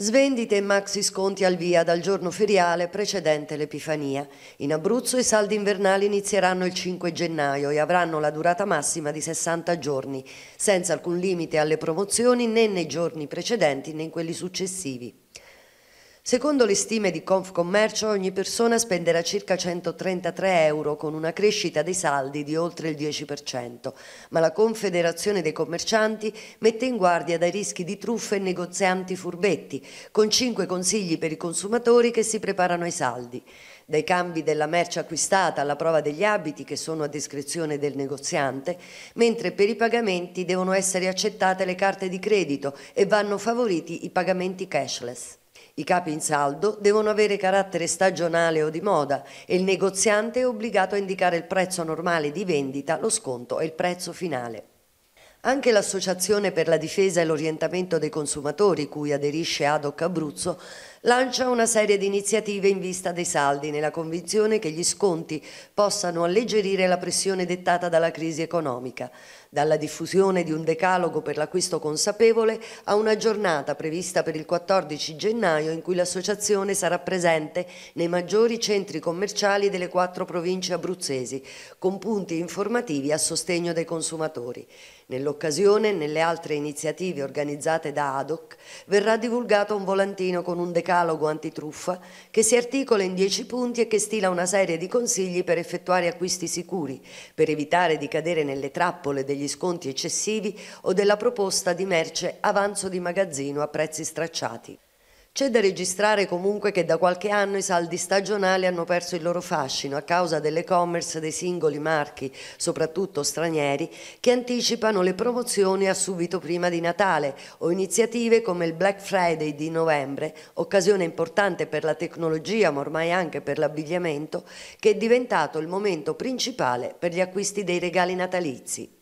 Svendite e maxi sconti al via dal giorno feriale precedente l'Epifania. In Abruzzo i saldi invernali inizieranno il 5 gennaio e avranno la durata massima di 60 giorni, senza alcun limite alle promozioni né nei giorni precedenti né in quelli successivi. Secondo le stime di Confcommercio, ogni persona spenderà circa 133 euro con una crescita dei saldi di oltre il 10%, ma la Confederazione dei commercianti mette in guardia dai rischi di truffe e negozianti furbetti, con cinque consigli per i consumatori che si preparano ai saldi. Dai cambi della merce acquistata alla prova degli abiti che sono a discrezione del negoziante, mentre per i pagamenti devono essere accettate le carte di credito e vanno favoriti i pagamenti cashless. I capi in saldo devono avere carattere stagionale o di moda e il negoziante è obbligato a indicare il prezzo normale di vendita, lo sconto e il prezzo finale. Anche l'Associazione per la difesa e l'orientamento dei consumatori, cui aderisce Adoc Abruzzo, lancia una serie di iniziative in vista dei saldi nella convinzione che gli sconti possano alleggerire la pressione dettata dalla crisi economica, dalla diffusione di un decalogo per l'acquisto consapevole a una giornata prevista per il 14 gennaio in cui l'associazione sarà presente nei maggiori centri commerciali delle quattro province abruzzesi, con punti informativi a sostegno dei consumatori. Nell'occasione, nelle altre iniziative organizzate da ADOC, verrà divulgato un volantino con un decalogo decalogo antitruffa che si articola in dieci punti e che stila una serie di consigli per effettuare acquisti sicuri, per evitare di cadere nelle trappole degli sconti eccessivi o della proposta di merce avanzo di magazzino a prezzi stracciati. C'è da registrare comunque che da qualche anno i saldi stagionali hanno perso il loro fascino a causa dell'e-commerce dei singoli marchi, soprattutto stranieri, che anticipano le promozioni a subito prima di Natale o iniziative come il Black Friday di novembre, occasione importante per la tecnologia ma ormai anche per l'abbigliamento, che è diventato il momento principale per gli acquisti dei regali natalizi.